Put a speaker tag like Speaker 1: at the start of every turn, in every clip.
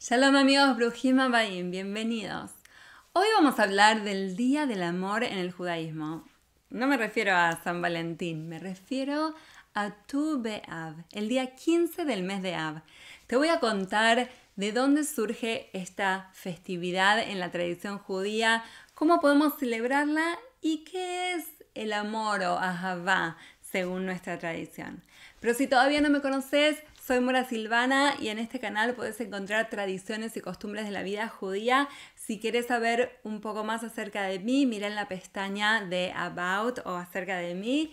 Speaker 1: Shalom amigos, Brujima Abayim, bienvenidos. Hoy vamos a hablar del Día del Amor en el judaísmo. No me refiero a San Valentín, me refiero a Tu Be'av, el día 15 del mes de Av. Te voy a contar de dónde surge esta festividad en la tradición judía, cómo podemos celebrarla y qué es el amor o ahavá según nuestra tradición. Pero si todavía no me conoces, soy Mora Silvana y en este canal puedes encontrar tradiciones y costumbres de la vida judía. Si quieres saber un poco más acerca de mí, mira en la pestaña de About o acerca de mí.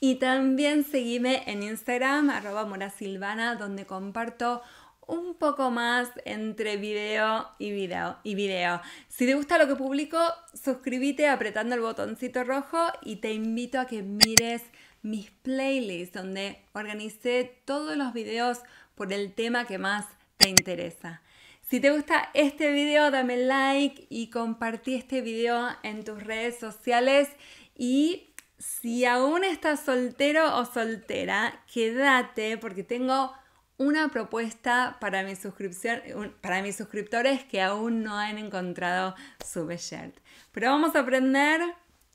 Speaker 1: Y también seguime en Instagram, arroba Mora Silvana, donde comparto un poco más entre video y video y video. Si te gusta lo que publico, suscríbete apretando el botoncito rojo y te invito a que mires mis playlists donde organicé todos los videos por el tema que más te interesa. Si te gusta este video, dame like y compartí este video en tus redes sociales. Y si aún estás soltero o soltera, quédate porque tengo una propuesta para mis, suscriptores que aún no han encontrado su best Pero vamos a aprender.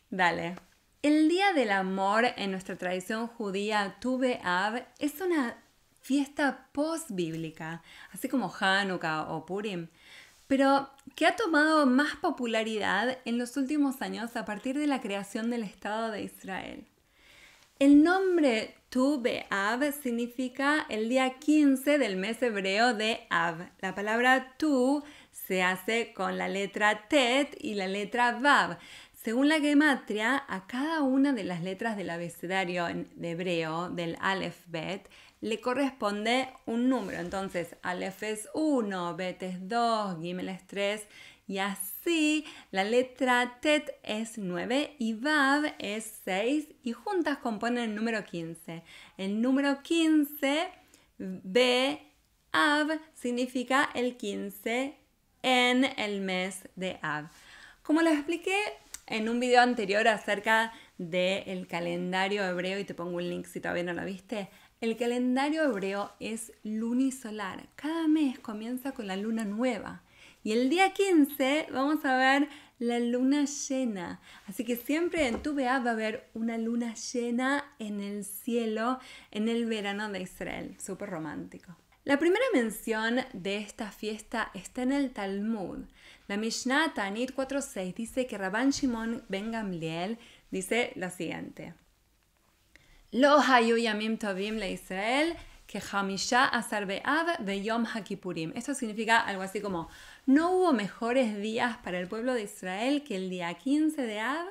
Speaker 1: Dale. El Día del Amor en nuestra tradición judía Tuve Av es una fiesta post-bíblica, así como Hanukkah o Purim, pero que ha tomado más popularidad en los últimos años a partir de la creación del Estado de Israel. El nombre Tu B'Av significa el día 15 del mes hebreo de Av. La palabra Tu se hace con la letra Tet y la letra Vav, según la gematria, a cada una de las letras del abecedario de hebreo, del aleph Bet le corresponde un número. Entonces, alef es 1, bet es 2, gimel es 3 y así la letra tet es 9 y vav es 6 y juntas componen el número 15. El número 15, b, av, significa el 15 en el mes de av. Como lo expliqué en un video anterior acerca del calendario hebreo y te pongo un link si todavía no lo viste. El calendario hebreo es lunisolar. Cada mes comienza con la luna nueva. Y el día 15 vamos a ver la luna llena. Así que siempre en tu va a haber una luna llena en el cielo en el verano de Israel. Súper romántico. La primera mención de esta fiesta está en el Talmud. La Mishnah Tanit 4.6 dice que Rabban Shimon Ben Gamliel dice lo siguiente. Lo tovim le Israel que Esto significa algo así como, no hubo mejores días para el pueblo de Israel que el día 15 de Av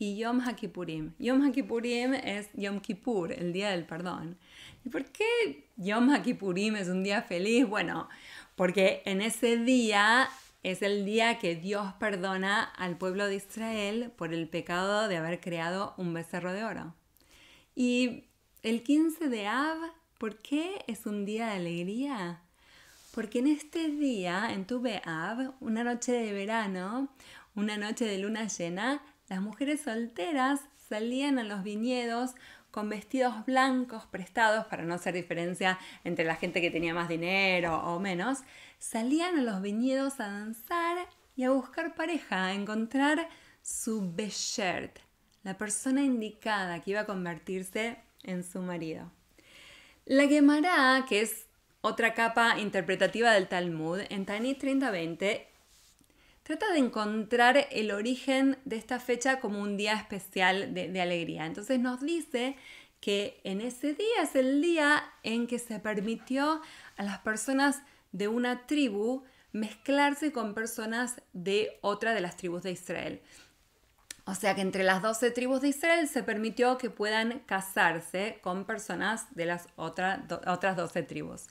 Speaker 1: y Yom HaKippurim. Yom HaKippurim es Yom Kippur, el día del perdón. ¿Y por qué Yom HaKippurim es un día feliz? Bueno, porque en ese día es el día que Dios perdona al pueblo de Israel por el pecado de haber creado un becerro de oro. Y el 15 de Av, ¿por qué es un día de alegría? Porque en este día, en Tuve Av, una noche de verano, una noche de luna llena, las mujeres solteras salían a los viñedos con vestidos blancos prestados para no hacer diferencia entre la gente que tenía más dinero o menos, salían a los viñedos a danzar y a buscar pareja, a encontrar su beshert, la persona indicada que iba a convertirse en su marido. La Gemara, que es otra capa interpretativa del Talmud, en Tani 30:20 trata de encontrar el origen de esta fecha como un día especial de, alegría. Entonces nos dice que en ese día es el día en que se permitió a las personas de una tribu mezclarse con personas de otra de las tribus de Israel. O sea que entre las 12 tribus de Israel se permitió que puedan casarse con personas de las otras 12 tribus.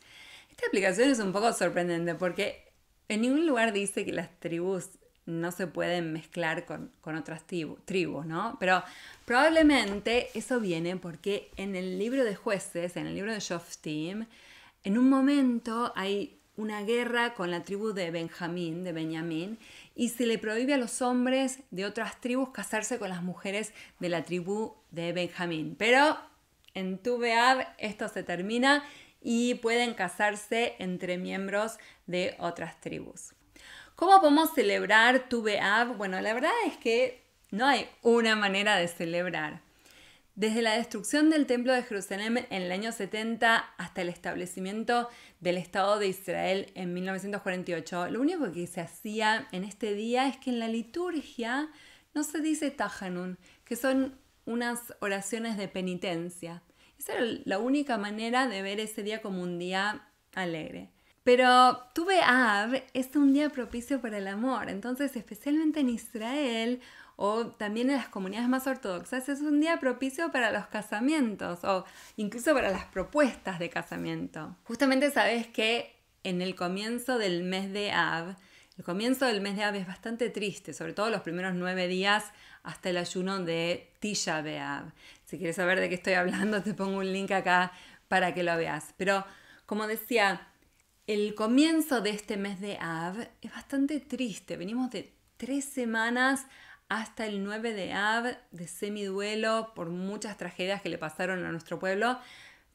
Speaker 1: Esta aplicación es un poco sorprendente porque en ningún lugar dice que las tribus no se pueden mezclar con, otras tribus, ¿no? Pero probablemente eso viene porque en el libro de jueces, en el libro de Shoftim, en un momento hay una guerra con la tribu de Benjamín, de Benjamín, y se le prohíbe a los hombres de otras tribus casarse con las mujeres de la tribu de Benjamín. Pero en Tuveab esto se termina y pueden casarse entre miembros de otras tribus. ¿Cómo podemos celebrar tu ab Bueno, la verdad es que no hay una manera de celebrar. Desde la destrucción del Templo de Jerusalén en el año 70 hasta el establecimiento del Estado de Israel en 1948, lo único que se hacía en este día es que en la liturgia no se dice Tajanun, que son unas oraciones de penitencia. Esa era la única manera de ver ese día como un día alegre. Pero Tuve Av es un día propicio para el amor, entonces especialmente en Israel o también en las comunidades más ortodoxas es un día propicio para los casamientos o incluso para las propuestas de casamiento. Justamente sabes que en el comienzo del mes de Av, el comienzo del mes de Av es bastante triste, sobre todo los primeros nueve días hasta el ayuno de Tisha B'Av. Si quieres saber de qué estoy hablando, te pongo un link acá para que lo veas. Pero como decía, el comienzo de este mes de Av es bastante triste. Venimos de tres semanas hasta el 9 de Av de semiduelo por muchas tragedias que le pasaron a nuestro pueblo.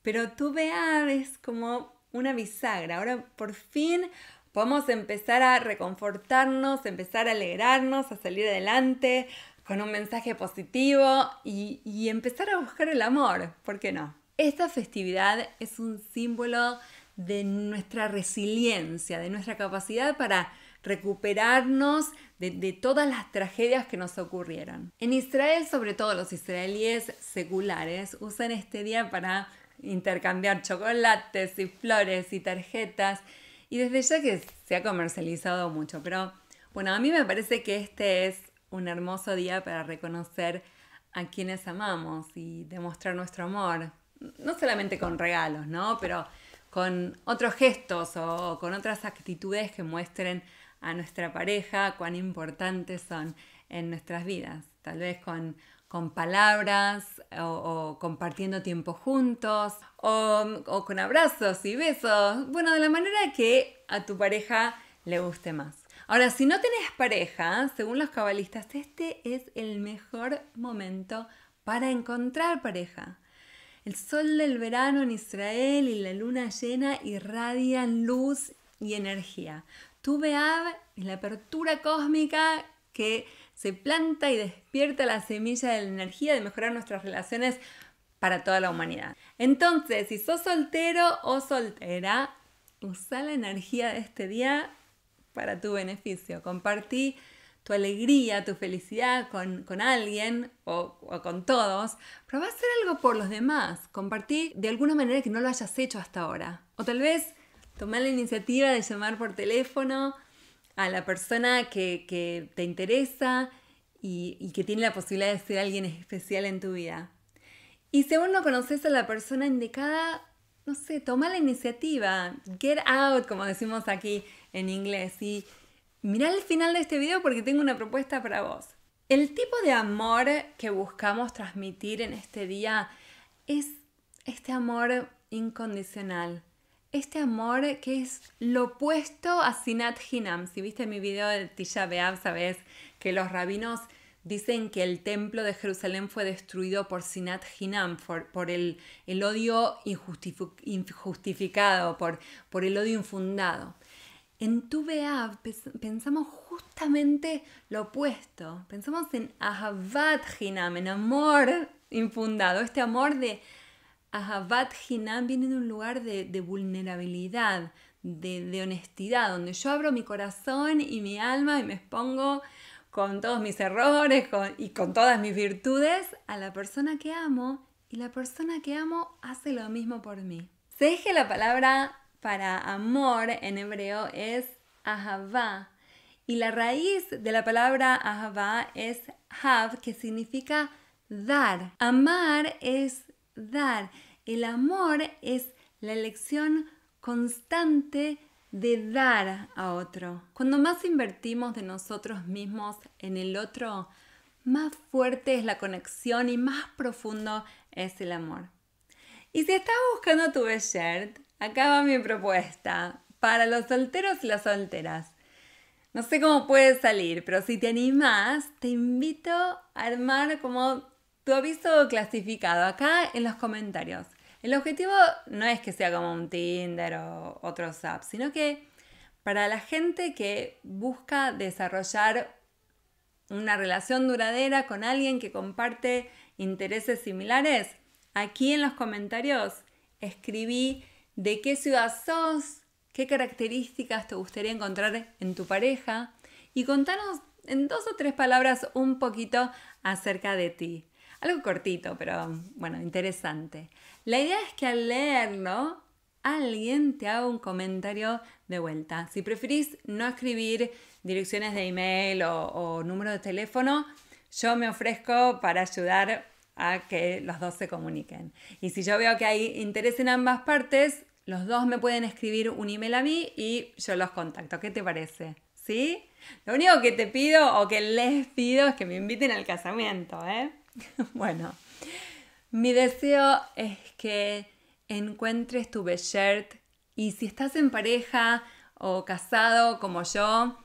Speaker 1: Pero tu Beab es como una bisagra. Ahora por fin podemos empezar a reconfortarnos, empezar a alegrarnos, a salir adelante con un mensaje positivo y, empezar a buscar el amor, ¿por qué no? Esta festividad es un símbolo de nuestra resiliencia, de nuestra capacidad para recuperarnos de, de, todas las tragedias que nos ocurrieron. En Israel, sobre todo los israelíes seculares, usan este día para intercambiar chocolates y flores y tarjetas y desde ya que se ha comercializado mucho, pero bueno, a mí me parece que este es un hermoso día para reconocer a quienes amamos y demostrar nuestro amor, no solamente con regalos, ¿no? Pero con otros gestos o con otras actitudes que muestren a nuestra pareja cuán importantes son en nuestras vidas, tal vez con con palabras o, compartiendo tiempo juntos o, con abrazos y besos. Bueno, de la manera que a tu pareja le guste más. Ahora, si no tenés pareja, según los cabalistas, este es el mejor momento para encontrar pareja. El sol del verano en Israel y la luna llena irradian luz y energía. Tu veab es la apertura cósmica que se planta y despierta la semilla de la energía de mejorar nuestras relaciones para toda la humanidad. Entonces, si sos soltero o soltera, usa la energía de este día para tu beneficio. Compartí tu alegría, tu felicidad con, alguien o, con todos, pero va a hacer algo por los demás. Compartí de alguna manera que no lo hayas hecho hasta ahora. O tal vez tomar la iniciativa de llamar por teléfono a la persona que, te interesa y, y, que tiene la posibilidad de ser alguien especial en tu vida. Y según no conoces a la persona indicada, no sé, toma la iniciativa, get out, como decimos aquí en inglés, y mira el final de este video porque tengo una propuesta para vos. El tipo de amor que buscamos transmitir en este día es este amor incondicional, este amor que es lo opuesto a Sinat Hinam. Si viste mi video de Tisha B'Av, sabes que los rabinos dicen que el templo de Jerusalén fue destruido por Sinat Hinam, por, el, odio injustificado, por, por, el odio infundado. En tu Beav pensamos justamente lo opuesto. Pensamos en Ahavat Hinam, en amor infundado, este amor de Ahavat Hinam viene de un lugar de, vulnerabilidad, de, honestidad, donde yo abro mi corazón y mi alma y me expongo con todos mis errores y con todas mis virtudes a la persona que amo y la persona que amo hace lo mismo por mí. Sé que la palabra para amor en hebreo es ahava. y la raíz de la palabra ahava es hav que significa dar. Amar es dar. El amor es la elección constante de dar a otro. Cuando más invertimos de nosotros mismos en el otro, más fuerte es la conexión y más profundo es el amor. Y si estás buscando tu best acá va mi propuesta para los solteros y las solteras. No sé cómo puede salir, pero si te animás, te invito a armar como tu aviso clasificado acá en los comentarios. El objetivo no es que sea como un Tinder o otros apps, sino que para la gente que busca desarrollar una relación duradera con alguien que comparte intereses similares, aquí en los comentarios escribí de qué ciudad sos, qué características te gustaría encontrar en tu pareja y contanos en dos o tres palabras un poquito acerca de ti. Algo cortito, pero bueno, interesante. La idea es que al leerlo, alguien te haga un comentario de vuelta. Si preferís no escribir direcciones de email o, número de teléfono, yo me ofrezco para ayudar a que los dos se comuniquen. Y si yo veo que hay interés en ambas partes, los dos me pueden escribir un email a mí y yo los contacto. ¿Qué te parece? ¿Sí? Lo único que te pido o que les pido es que me inviten al casamiento, ¿eh? Bueno, mi deseo es que encuentres tu bellert y si estás en pareja o casado como yo,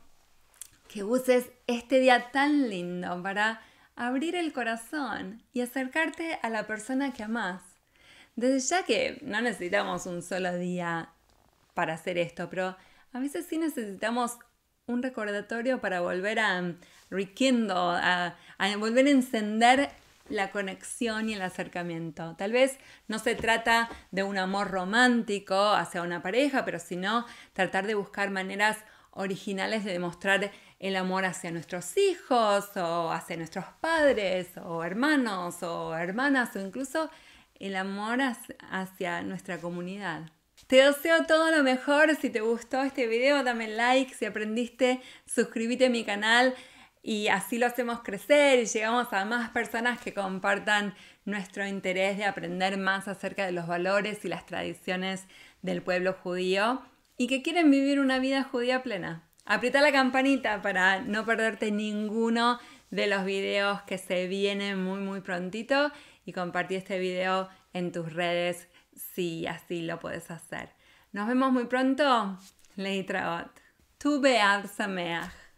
Speaker 1: que uses este día tan lindo para abrir el corazón y acercarte a la persona que amas Desde ya que no necesitamos un solo día para hacer esto, pero a veces sí necesitamos un recordatorio para volver a mm, rekindle, a, a volver a encender la conexión y el acercamiento. Tal vez no se trata de un amor romántico hacia una pareja, pero sino tratar de buscar maneras originales de demostrar el amor hacia nuestros hijos o hacia nuestros padres o hermanos o hermanas o incluso el amor hacia nuestra comunidad. Te deseo todo lo mejor, si te gustó este video dame like, si aprendiste suscríbete a mi canal y así lo hacemos crecer y llegamos a más personas que compartan nuestro interés de aprender más acerca de los valores y las tradiciones del pueblo judío y que quieren vivir una vida judía plena. Aprieta la campanita para no perderte ninguno de los videos que se vienen muy muy prontito y compartí este video en tus redes si así lo puedes hacer. Nos vemos muy pronto. Leitraot. Tu Bead Sameach.